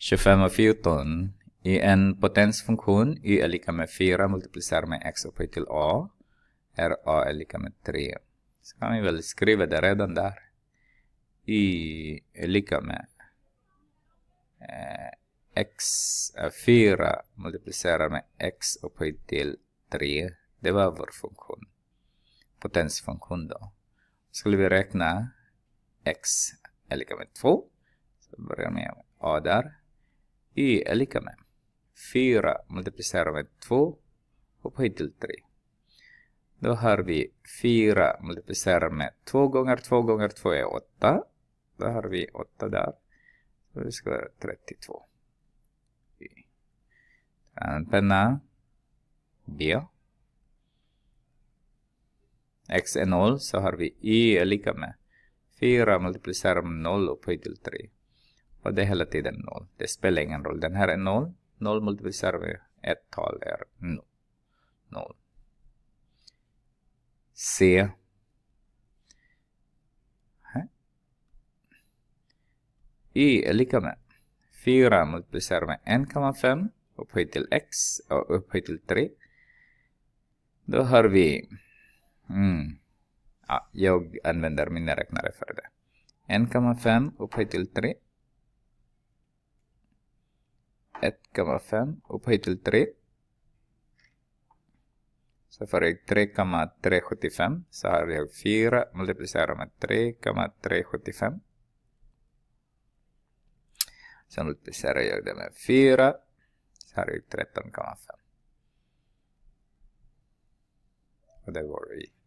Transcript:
25 och 14 i en potensfunktion y är lika med 4 multiplicerar med x upphöjt till a. Här a är lika med 3. Så kan vi väl skriva det redan där. y är lika med eh, x är 4 multiplicerar med x upphöjt till 3. Det var vår funktion. Potensfunktion då. Skulle vi räkna x är lika med 2. Så börjar med a där y är lika med 4 multiplicerar med 2 upphöjt till 3. Då har vi 4 multiplicerar med 2 gånger 2 gånger 2 är 8. Då har vi 8 där. Så det ska vara 32. Ta en penna. B. X är 0 så har vi Y är lika med 4 multiplicerar med 0 upphöjt till 3. Och det är hela tiden noll. Det spelar ingen roll. Den här är noll. Noll multiplicerar vi ett tal är noll. noll. C. Y är lika med 4 multiplicerar med 1,5 upphöjt till x och upphöjt till 3. Då har vi... Mm, ja, jag använder mina räknare för det. 1,5 upphöjt till 3 1,5 upphöjt till 3. Så får jag 3,375. Så har jag 4 multiplicerat med 3,375. Så multiplicerar jag det med 4. Så har jag 13,5. Och det var vi.